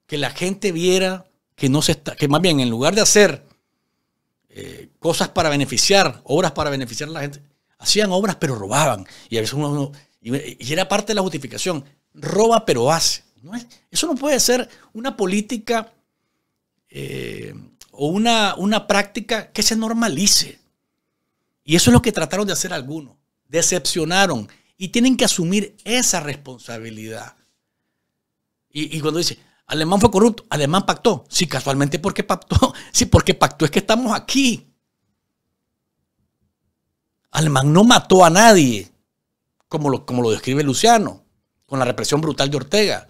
Que la gente viera que no se está, que más bien en lugar de hacer eh, cosas para beneficiar, obras para beneficiar a la gente, hacían obras pero robaban. Y a veces uno y, era parte de la justificación. Roba pero hace. Eso no puede ser una política eh, o una, una práctica que se normalice. Y eso es lo que trataron de hacer algunos. Decepcionaron y tienen que asumir esa responsabilidad. Y, cuando dice, Alemán fue corrupto, Alemán pactó. Sí, casualmente porque pactó. Sí, porque pactó es que estamos aquí. Alemán no mató a nadie como lo, describe Luciano, con la represión brutal de Ortega.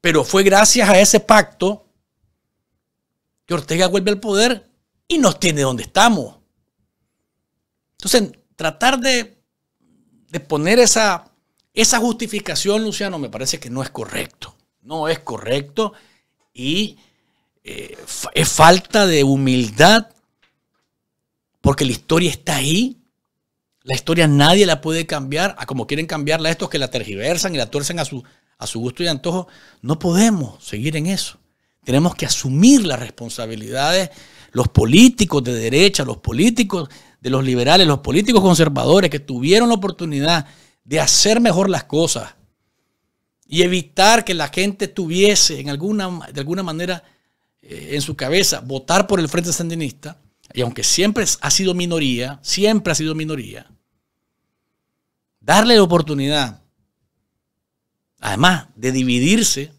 Pero fue gracias a ese pacto que Ortega vuelve al poder y nos tiene donde estamos. Entonces, tratar de, poner esa, esa justificación, Luciano, me parece que no es correcto. No es correcto y eh, es falta de humildad porque la historia está ahí la historia nadie la puede cambiar a como quieren cambiarla estos que la tergiversan y la tuercen a su, a su gusto y antojo. No podemos seguir en eso. Tenemos que asumir las responsabilidades, los políticos de derecha, los políticos de los liberales, los políticos conservadores que tuvieron la oportunidad de hacer mejor las cosas y evitar que la gente tuviese en alguna, de alguna manera eh, en su cabeza votar por el Frente Sandinista, y aunque siempre ha sido minoría, siempre ha sido minoría, darle la oportunidad, además de dividirse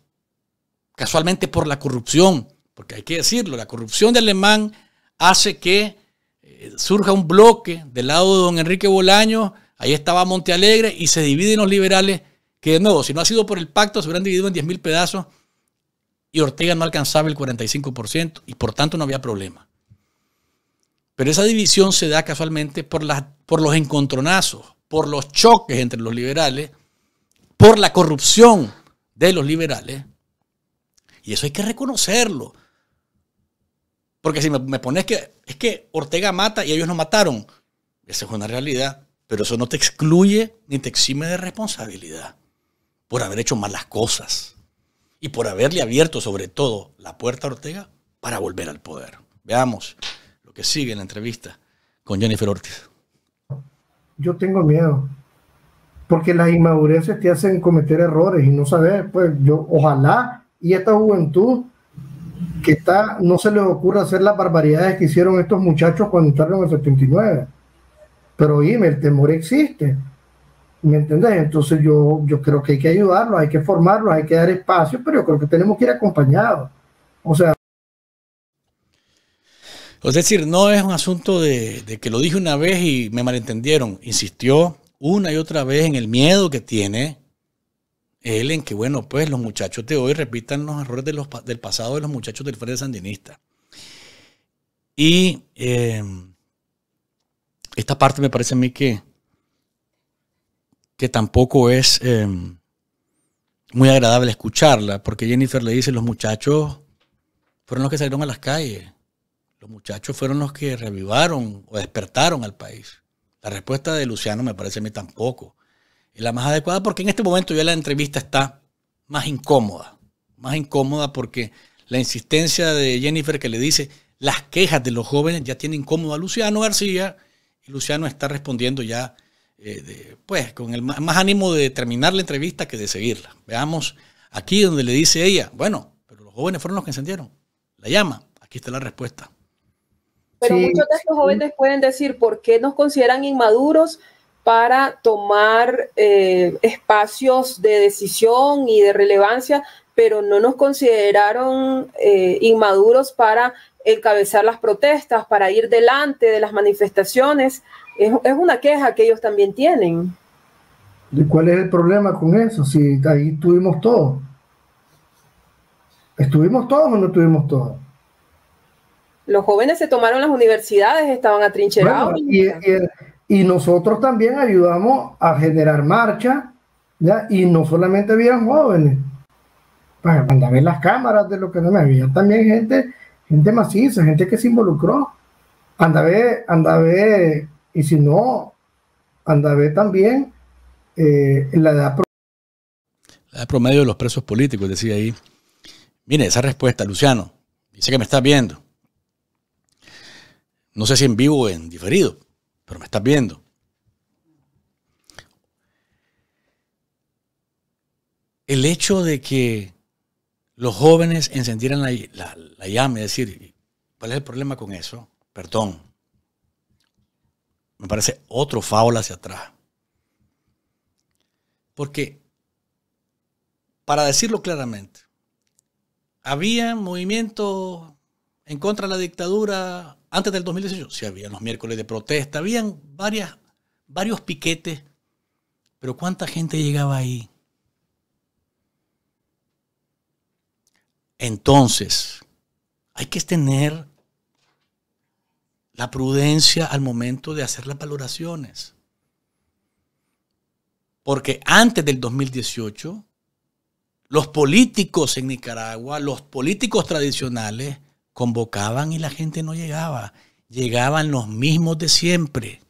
casualmente por la corrupción, porque hay que decirlo, la corrupción de alemán hace que eh, surja un bloque del lado de don Enrique Bolaño, ahí estaba Alegre y se dividen los liberales, que de nuevo, si no ha sido por el pacto, se hubieran dividido en 10.000 pedazos y Ortega no alcanzaba el 45% y por tanto no había problema. Pero esa división se da casualmente por, por los encontronazos por los choques entre los liberales, por la corrupción de los liberales. Y eso hay que reconocerlo. Porque si me, pones que es que Ortega mata y ellos no mataron, esa es una realidad, pero eso no te excluye ni te exime de responsabilidad por haber hecho malas cosas y por haberle abierto sobre todo la puerta a Ortega para volver al poder. Veamos lo que sigue en la entrevista con Jennifer Ortiz yo tengo miedo. Porque las inmadureces te hacen cometer errores y no saber, pues yo ojalá y esta juventud que está, no se les ocurra hacer las barbaridades que hicieron estos muchachos cuando entraron en el 79. Pero dime, el temor existe. ¿Me entendés? Entonces yo, yo creo que hay que ayudarlos, hay que formarlos, hay que dar espacio, pero yo creo que tenemos que ir acompañados. O sea, es decir, no es un asunto de, que lo dije una vez y me malentendieron. Insistió una y otra vez en el miedo que tiene él en que, bueno, pues los muchachos de hoy repitan los errores del pasado de los muchachos del Frente Sandinista. Y em, esta parte me parece a mí que, que tampoco es em, muy agradable escucharla, porque Jennifer le dice, los muchachos fueron los que salieron a las calles. Los muchachos fueron los que revivaron o despertaron al país. La respuesta de Luciano me parece a mí tampoco. Es la más adecuada porque en este momento ya la entrevista está más incómoda. Más incómoda porque la insistencia de Jennifer que le dice las quejas de los jóvenes ya tienen incómodo a Luciano García y Luciano está respondiendo ya eh, pues con el más ánimo de terminar la entrevista que de seguirla. Veamos aquí donde le dice ella, bueno, pero los jóvenes fueron los que encendieron la llama. Aquí está la respuesta. Pero muchos de estos jóvenes pueden decir por qué nos consideran inmaduros para tomar eh, espacios de decisión y de relevancia, pero no nos consideraron eh, inmaduros para encabezar las protestas, para ir delante de las manifestaciones. Es, una queja que ellos también tienen. ¿Y cuál es el problema con eso? Si ahí tuvimos todo. ¿Estuvimos todos o no tuvimos todo? Los jóvenes se tomaron las universidades, estaban atrincherados. y, nosotros también ayudamos a generar marcha, ¿ya? y no solamente habían jóvenes. Andaba ver las cámaras de lo que no me había también gente, gente maciza, gente que se involucró. Anda a ver, anda y si no, anda también eh, la edad la promedio de los presos políticos, decía ahí. Mire, esa respuesta, Luciano, dice que me está viendo. No sé si en vivo o en diferido, pero me estás viendo. El hecho de que los jóvenes encendieran la, llama, y decir, ¿cuál es el problema con eso? Perdón. Me parece otro fábula hacia atrás. Porque, para decirlo claramente, había movimientos en contra de la dictadura antes del 2018, sí había los miércoles de protesta, habían varias, varios piquetes, pero ¿cuánta gente llegaba ahí? Entonces, hay que tener la prudencia al momento de hacer las valoraciones. Porque antes del 2018, los políticos en Nicaragua, los políticos tradicionales, convocaban y la gente no llegaba. Llegaban los mismos de siempre.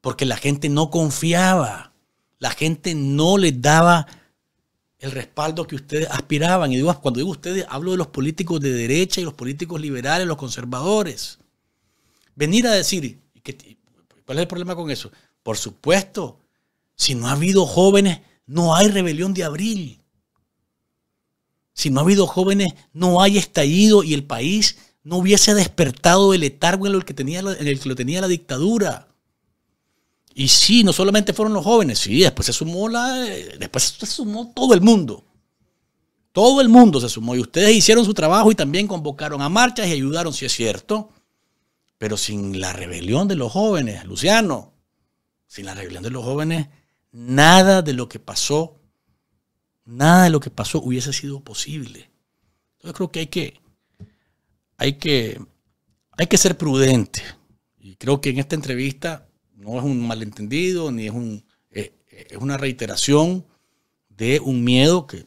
Porque la gente no confiaba. La gente no les daba el respaldo que ustedes aspiraban. Y digo, cuando digo ustedes, hablo de los políticos de derecha y los políticos liberales, los conservadores. Venir a decir, ¿cuál es el problema con eso? Por supuesto, si no ha habido jóvenes, no hay rebelión de abril. Si no ha habido jóvenes, no hay estallido y el país no hubiese despertado el letargo en el que, tenía, en el que lo tenía la dictadura. Y sí, no solamente fueron los jóvenes, sí, después se sumó la, eh, después se sumó todo el mundo. Todo el mundo se sumó y ustedes hicieron su trabajo y también convocaron a marchas y ayudaron, si es cierto. Pero sin la rebelión de los jóvenes, Luciano, sin la rebelión de los jóvenes, nada de lo que pasó nada de lo que pasó hubiese sido posible. entonces creo que hay que, hay que, hay que ser prudente. Y creo que en esta entrevista no es un malentendido, ni es, un, eh, eh, es, una reiteración de un miedo que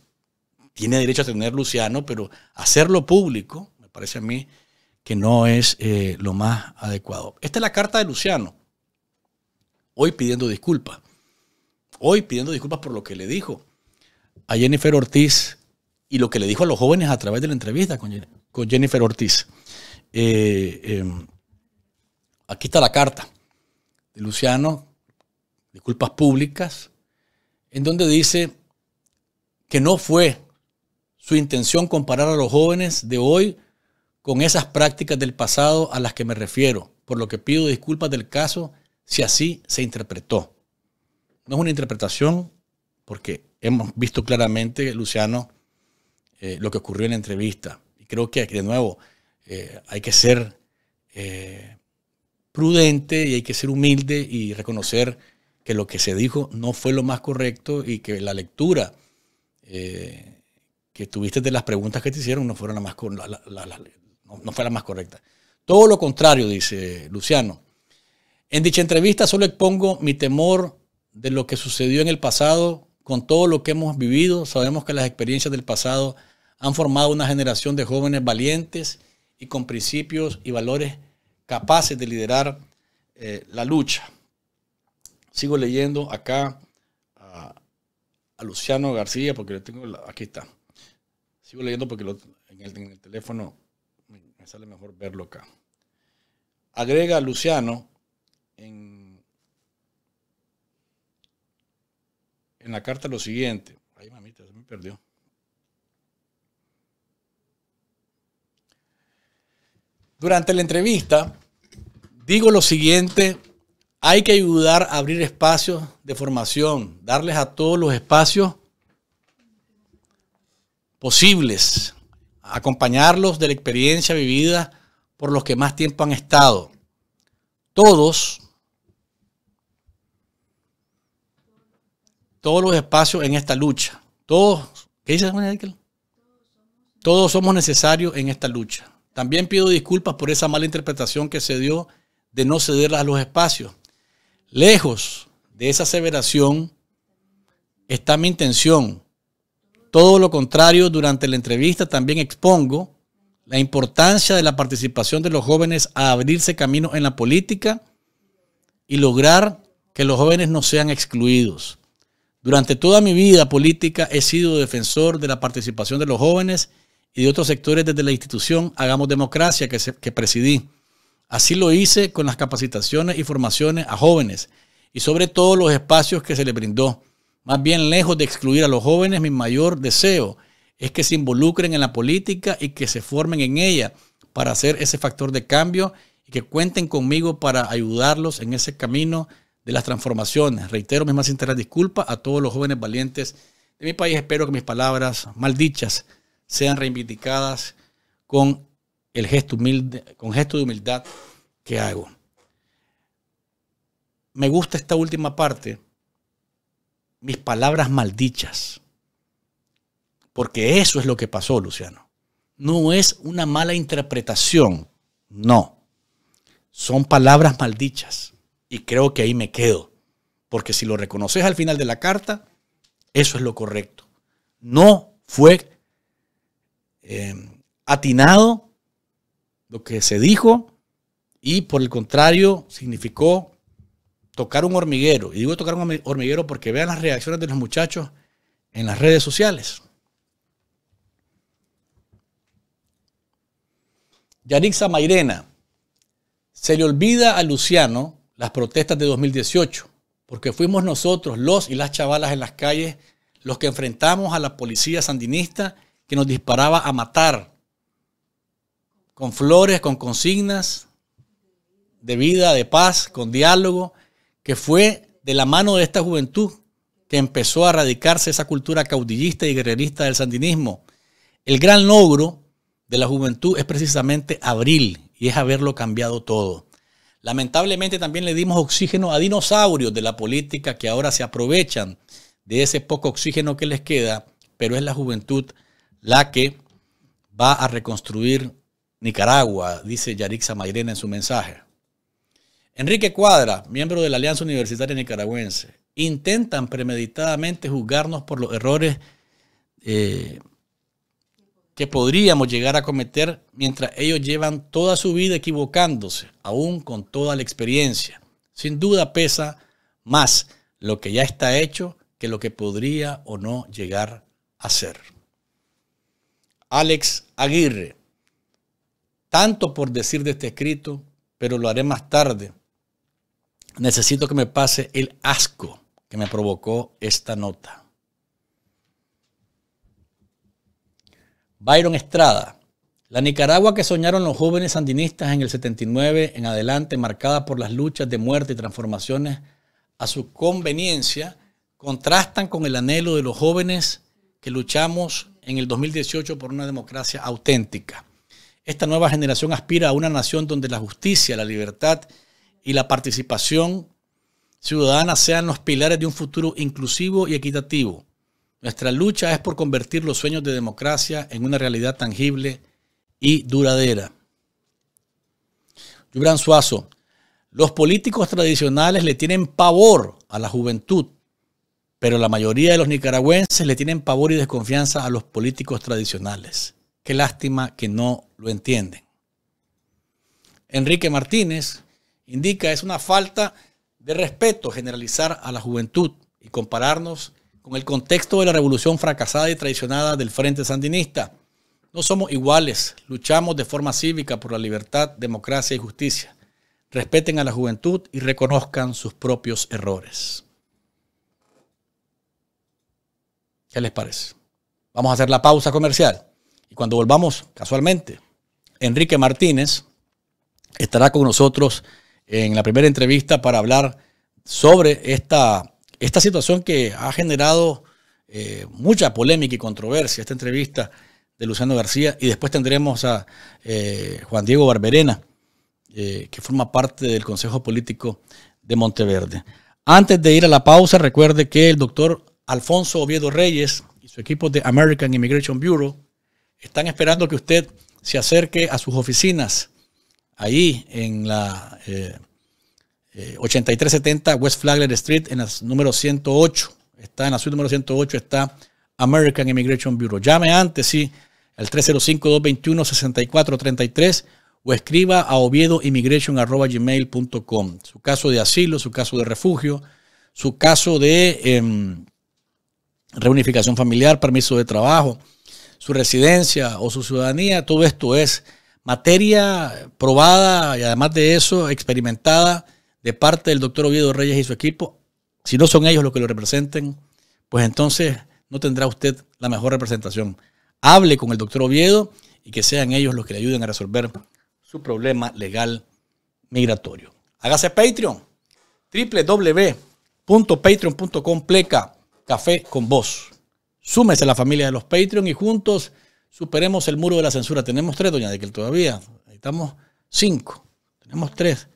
tiene derecho a tener Luciano, pero hacerlo público, me parece a mí que no es eh, lo más adecuado. Esta es la carta de Luciano, hoy pidiendo disculpas, hoy pidiendo disculpas por lo que le dijo, a Jennifer Ortiz y lo que le dijo a los jóvenes a través de la entrevista con, Jennifer Ortiz. Eh, em, aquí está la carta de Luciano, disculpas públicas, en donde dice que no fue su intención comparar a los jóvenes de hoy con esas prácticas del pasado a las que me refiero, por lo que pido disculpas del caso si así se interpretó. No es una interpretación porque hemos visto claramente, Luciano, eh, lo que ocurrió en la entrevista. Y creo que, de nuevo, eh, hay que ser eh, prudente y hay que ser humilde y reconocer que lo que se dijo no fue lo más correcto y que la lectura que tuviste de las preguntas que te hicieron no, no fue la más correcta. Todo lo contrario, dice Luciano. En dicha entrevista solo expongo mi temor de lo que sucedió en el pasado con todo lo que hemos vivido, sabemos que las experiencias del pasado han formado una generación de jóvenes valientes y con principios y valores capaces de liderar eh, la lucha. Sigo leyendo acá a, Luciano García, porque lo tengo, aquí está. Sigo leyendo porque en, el, en el teléfono me sale mejor verlo acá. Agrega Luciano en en la carta lo siguiente. Ay, mamita, se me perdió. Durante la entrevista, digo lo siguiente, hay que ayudar a abrir espacios de formación, darles a todos los espacios posibles, acompañarlos de la experiencia vivida por los que más tiempo han estado. Todos todos los espacios en esta lucha. Todos, ¿qué Todos somos necesarios en esta lucha. También pido disculpas por esa mala interpretación que se dio de no ceder a los espacios. Lejos de esa aseveración está mi intención. Todo lo contrario, durante la entrevista también expongo la importancia de la participación de los jóvenes a abrirse camino en la política y lograr que los jóvenes no sean excluidos. Durante toda mi vida política he sido defensor de la participación de los jóvenes y de otros sectores desde la institución Hagamos Democracia que, presidí. Así lo hice con las capacitaciones y formaciones a jóvenes y sobre todo los espacios que se les brindó. Más bien lejos de excluir a los jóvenes, mi mayor deseo es que se involucren en la política y que se formen en ella para ser ese factor de cambio y que cuenten conmigo para ayudarlos en ese camino de las transformaciones. Reitero mis más sinceras disculpas a todos los jóvenes valientes de mi país. Espero que mis palabras maldichas sean reivindicadas con el gesto con gesto de humildad que hago. Me gusta esta última parte, mis palabras maldichas, porque eso es lo que pasó, Luciano. No es una mala interpretación, no. Son palabras maldichas y creo que ahí me quedo. Porque si lo reconoces al final de la carta, eso es lo correcto. No fue eh, atinado lo que se dijo y por el contrario significó tocar un hormiguero. Y digo tocar un hormiguero porque vean las reacciones de los muchachos en las redes sociales. Yarixa Mairena, se le olvida a Luciano las protestas de 2018, porque fuimos nosotros, los y las chavalas en las calles, los que enfrentamos a la policía sandinista que nos disparaba a matar, con flores, con consignas de vida, de paz, con diálogo, que fue de la mano de esta juventud que empezó a radicarse esa cultura caudillista y guerrerista del sandinismo. El gran logro de la juventud es precisamente abril y es haberlo cambiado todo. Lamentablemente también le dimos oxígeno a dinosaurios de la política que ahora se aprovechan de ese poco oxígeno que les queda, pero es la juventud la que va a reconstruir Nicaragua, dice Yarixa Mairena en su mensaje. Enrique Cuadra, miembro de la Alianza Universitaria Nicaragüense, intentan premeditadamente juzgarnos por los errores eh, que podríamos llegar a cometer mientras ellos llevan toda su vida equivocándose, aún con toda la experiencia. Sin duda pesa más lo que ya está hecho que lo que podría o no llegar a ser. Alex Aguirre, tanto por decir de este escrito, pero lo haré más tarde. Necesito que me pase el asco que me provocó esta nota. Byron Estrada. La Nicaragua que soñaron los jóvenes sandinistas en el 79 en adelante, marcada por las luchas de muerte y transformaciones a su conveniencia, contrastan con el anhelo de los jóvenes que luchamos en el 2018 por una democracia auténtica. Esta nueva generación aspira a una nación donde la justicia, la libertad y la participación ciudadana sean los pilares de un futuro inclusivo y equitativo. Nuestra lucha es por convertir los sueños de democracia en una realidad tangible y duradera. Yubran Suazo, los políticos tradicionales le tienen pavor a la juventud, pero la mayoría de los nicaragüenses le tienen pavor y desconfianza a los políticos tradicionales. Qué lástima que no lo entienden. Enrique Martínez indica es una falta de respeto generalizar a la juventud y compararnos con el contexto de la revolución fracasada y traicionada del Frente Sandinista. No somos iguales, luchamos de forma cívica por la libertad, democracia y justicia. Respeten a la juventud y reconozcan sus propios errores. ¿Qué les parece? Vamos a hacer la pausa comercial y cuando volvamos, casualmente, Enrique Martínez estará con nosotros en la primera entrevista para hablar sobre esta esta situación que ha generado eh, mucha polémica y controversia, esta entrevista de Luciano García, y después tendremos a eh, Juan Diego Barberena, eh, que forma parte del Consejo Político de Monteverde. Antes de ir a la pausa, recuerde que el doctor Alfonso Oviedo Reyes y su equipo de American Immigration Bureau están esperando que usted se acerque a sus oficinas ahí en la 8370 eh, West Flagler Street, en el número 108. Está en la suite número 108, está American Immigration Bureau. Llame antes, sí, al 305-221-6433 o escriba a oviedoimmigration.com Su caso de asilo, su caso de refugio, su caso de em, reunificación familiar, permiso de trabajo, su residencia o su ciudadanía, todo esto es materia probada y además de eso experimentada de parte del doctor Oviedo Reyes y su equipo, si no son ellos los que lo representen, pues entonces no tendrá usted la mejor representación. Hable con el doctor Oviedo y que sean ellos los que le ayuden a resolver su problema legal migratorio. Hágase Patreon, www.patreon.com pleca café con voz. Súmese a la familia de los Patreon y juntos superemos el muro de la censura. Tenemos tres, doña que todavía. Necesitamos cinco. Tenemos tres.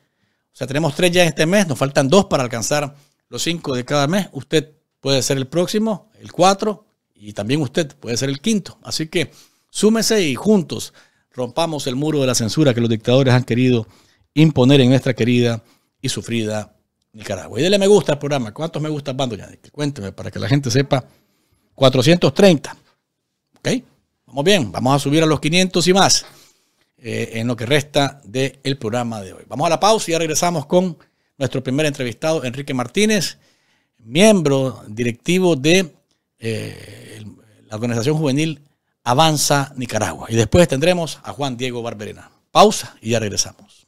O sea, tenemos tres ya en este mes, nos faltan dos para alcanzar los cinco de cada mes. Usted puede ser el próximo, el cuatro, y también usted puede ser el quinto. Así que súmese y juntos rompamos el muro de la censura que los dictadores han querido imponer en nuestra querida y sufrida Nicaragua. Y déle me gusta al programa. ¿Cuántos me gusta Bando Cuénteme para que la gente sepa. 430. ¿Ok? Vamos bien, vamos a subir a los 500 y más. Eh, en lo que resta del programa de hoy. Vamos a la pausa y ya regresamos con nuestro primer entrevistado, Enrique Martínez, miembro directivo de eh, la organización juvenil Avanza Nicaragua. Y después tendremos a Juan Diego Barberena. Pausa y ya regresamos.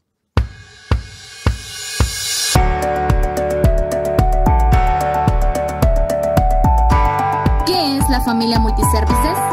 ¿Qué es la familia Multiservices?